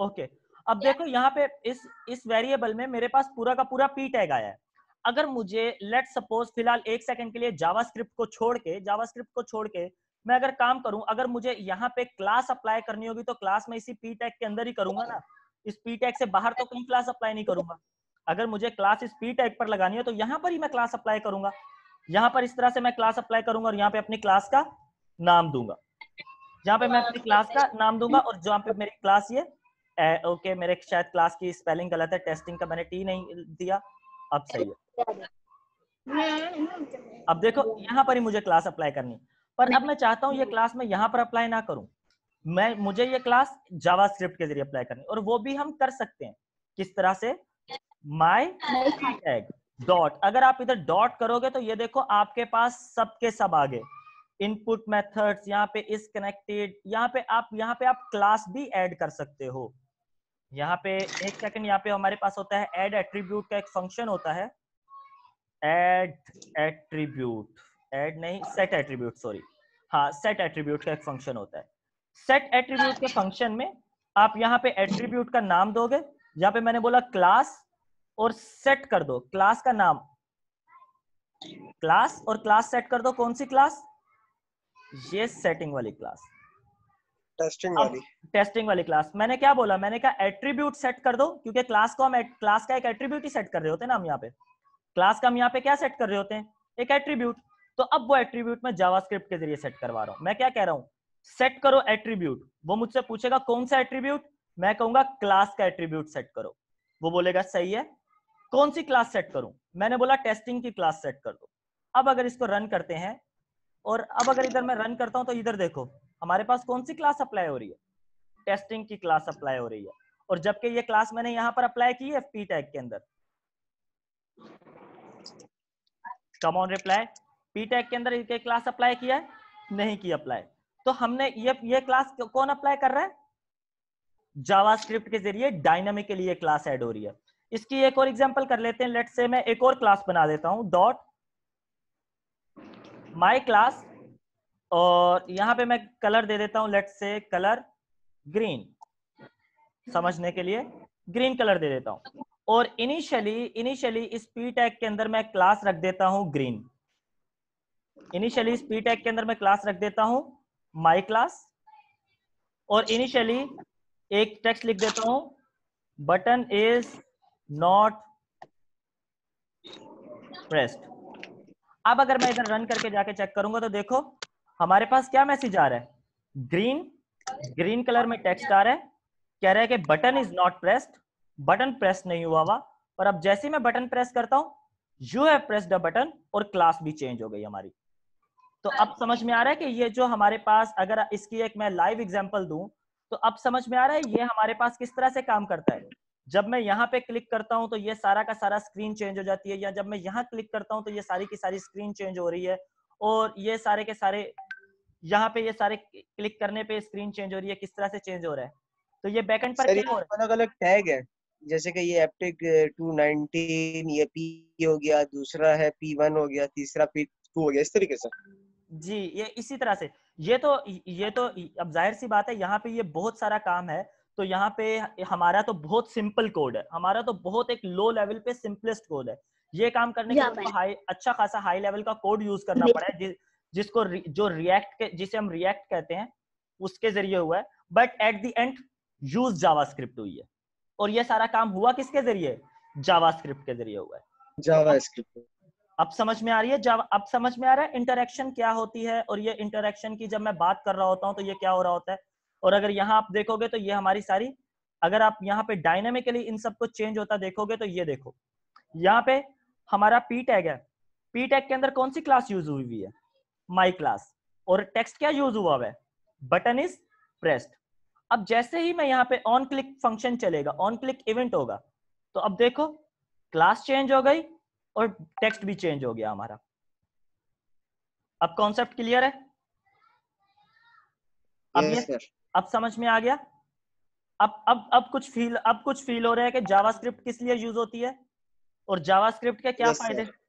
Okay अब देखो यहाँ पे इस इस वेरिएबल में मेरे पास पूरा का पूरा पी टैग आया है अगर मुझे लेट सपोज फिलहाल एक सेकंड के लिए जावास्क्रिप्ट को छोड़ के जावास्क्रिप्ट को छोड़ के मैं अगर काम करूं अगर मुझे यहाँ पे क्लास अप्लाई करनी होगी तो क्लास में इसी पी टैग के अंदर ही करूंगा ना इस पी टैग से बाहर तो कहीं क्लास अप्लाई नहीं करूंगा अगर मुझे क्लास इस पी टैग पर लगानी है तो यहाँ पर ही मैं क्लास अप्लाई करूंगा यहाँ पर इस तरह से मैं क्लास अप्लाई करूंगा और यहाँ पे अपनी क्लास का नाम दूंगा यहाँ पे मैं अपनी क्लास का नाम दूंगा और जहाँ पे मेरी क्लास ये ओके मेरे शायद क्लास की स्पेलिंग गलत है टेस्टिंग का मैंने टी नहीं दिया अब सही है अब देखो यहाँ पर ही मुझे क्लास अप्लाई करनी पर अब मैं चाहता हूँ ये क्लास में यहाँ पर अप्लाई ना करूँ मैं मुझे ये क्लास जावा के जरिए अप्लाई करनी और वो भी हम कर सकते हैं किस तरह से माई टैग डॉट अगर आप इधर डॉट करोगे तो ये देखो आपके पास सबके सब आगे इनपुट मेथड्स यहाँ पे इस कनेक्टेड यहाँ पे आप यहाँ पे आप क्लास भी ऐड कर सकते हो यहाँ पे एक सेकंड यहाँ पे हमारे पास होता है एड एट्रीब्यूट का एक फंक्शन होता है एड एट्रीब्यूट एड नहीं सेट एट्रीब्यूट सॉरी हाँ सेट एट्रीब्यूट का एक फंक्शन होता है सेट एट्रीब्यूट के फंक्शन में आप यहाँ पे एट्रीब्यूट का नाम दोगे यहाँ पे मैंने बोला क्लास और सेट कर दो क्लास का नाम क्लास और क्लास सेट कर दो कौन सी क्लास ये सेटिंग वाली क्लास टेस्टिंग वाली टेस्टिंग वाली क्लास मैंने क्या बोला मैंने कहा एट्रीब्यूट सेट कर दो क्योंकि क्लास को हम क्लास का एक एट्रीब्यूट ही सेट कर रहे होते हैं ना हम यहाँ पे क्लास का हम यहाँ पे क्या सेट कर रहे होते हैं एक एट्रीब्यूट तो अब वो एट्रीब्यूट में जावास्क्रिप्ट के जरिए सेट करवा रहा हूँ मैं क्या कह रहा हूँ सेट करो एट्रीब्यूट वो मुझसे पूछेगा कौन सा एट्रीब्यूट मैं कहूंगा क्लास का एट्रीब्यूट सेट करो वो बोलेगा सही है कौन सी क्लास सेट करूं मैंने बोला टेस्टिंग की क्लास सेट कर दो अब अगर इसको रन करते हैं और अब अगर इधर मैं रन करता हूं तो इधर देखो हमारे पास कौन सी क्लास अप्लाई हो रही है टेस्टिंग की क्लास अप्लाई हो रही है और जबकि ये क्लास मैंने यहां पर अप्लाई की है पी टैग के अंदर come on reply P tag के अंदर ये क्लास अप्लाई किया है नहीं की अप्लाई तो हमने ये ये क्लास कौन अप्लाई कर रहा है जावास्क्रिप्ट के जरिए डायनामिक के लिए क्लास ऐड हो रही है इसकी एक और एग्जांपल कर लेते हैं लेट से मैं एक और क्लास बना देता हूं डॉट माय क्लास और यहां पे मैं कलर दे देता हूं लेट से कलर ग्रीन समझने के लिए ग्रीन कलर दे देता हूं और इनिशियली इनिशियली इस पी टैग के अंदर मैं क्लास रख देता हूं ग्रीन इनिशियली इस पी टैग के अंदर मैं क्लास रख देता हूं माई क्लास और इनिशियली एक टेक्स्ट लिख देता हूं बटन इज नॉट प्रेस्ड अब अगर मैं इधर रन करके जाके चेक करूंगा तो देखो हमारे पास क्या मैसेज आ रहा है ग्रीन ग्रीन कलर में टेक्स्ट आ रहा है कह रहा है कि button is not pressed button press नहीं हुआ हुआ और अब जैसे मैं बटन प्रेस करता हूं you have press the button और क्लास भी चेंज हो गई हमारी तो अब समझ में आ रहा है कि ये जो हमारे पास अगर इसकी एक मैं लाइव एग्जाम्पल दू तो अब समझ में आ रहा है ये हमारे पास किस तरह से काम करता है जब मैं यहाँ पे क्लिक करता हूँ तो ये सारा का सारा स्क्रीन चेंज हो जाती है या जब मैं यहाँ क्लिक करता हूँ तो ये सारी की सारी स्क्रीन चेंज हो रही है और ये सारे के सारे यहाँ पे ये सारे क्लिक करने पे स्क्रीन चेंज हो रही है किस तरह से चेंज हो रहा है तो ये बैकएंड पर क्या हो रहा है अलग अलग टैग है जैसे कि ये एप्टिक 219 uh, ये पी हो गया दूसरा है पी वन हो गया तीसरा पी टू हो गया इस तरीके से जी ये इसी तरह से ये तो ये तो अब जाहिर सी बात है यहाँ पे ये बहुत सारा काम है तो यहाँ पे हमारा तो बहुत सिंपल कोड है हमारा तो बहुत एक लो लेवल पे सिंपलेस्ट कोड है ये काम करने के लिए तो हाई अच्छा खासा हाई लेवल का कोड यूज करना पड़ा है जिसको जो रिएक्ट जिसे हम रिएक्ट कहते हैं उसके जरिए हुआ है but at the end use JavaScript हुई है और ये सारा काम हुआ किसके जरिए जावास्क्रिप्ट के जरिए हुआ है जावास्क्रिप्ट अब समझ में आ रही है जब अब समझ में आ रहा है इंटरेक्शन क्या होती है और ये इंटरेक्शन की जब मैं बात कर रहा होता हूँ तो ये क्या हो रहा होता है और अगर यहाँ आप देखोगे तो ये हमारी सारी अगर आप यहाँ पे डायनेमिकली इन सबको चेंज होता देखोगे तो ये देखो यहाँ पे हमारा पी टैग है पी टैग के अंदर कौन सी क्लास यूज हुई हुई है माई क्लास और टेक्स्ट क्या यूज हुआ है बटन इज प्रेस्ड अब जैसे ही मैं यहाँ पे ऑन क्लिक फंक्शन चलेगा ऑन क्लिक इवेंट होगा तो अब देखो क्लास चेंज हो गई और टेक्स्ट भी चेंज हो गया हमारा अब कॉन्सेप्ट क्लियर है अब yes, ये, अब समझ में आ गया अब अब अब कुछ फील अब कुछ फील हो रहा है कि जावास्क्रिप्ट किस लिए यूज होती है और जावास्क्रिप्ट के क्या yes, फायदे sir.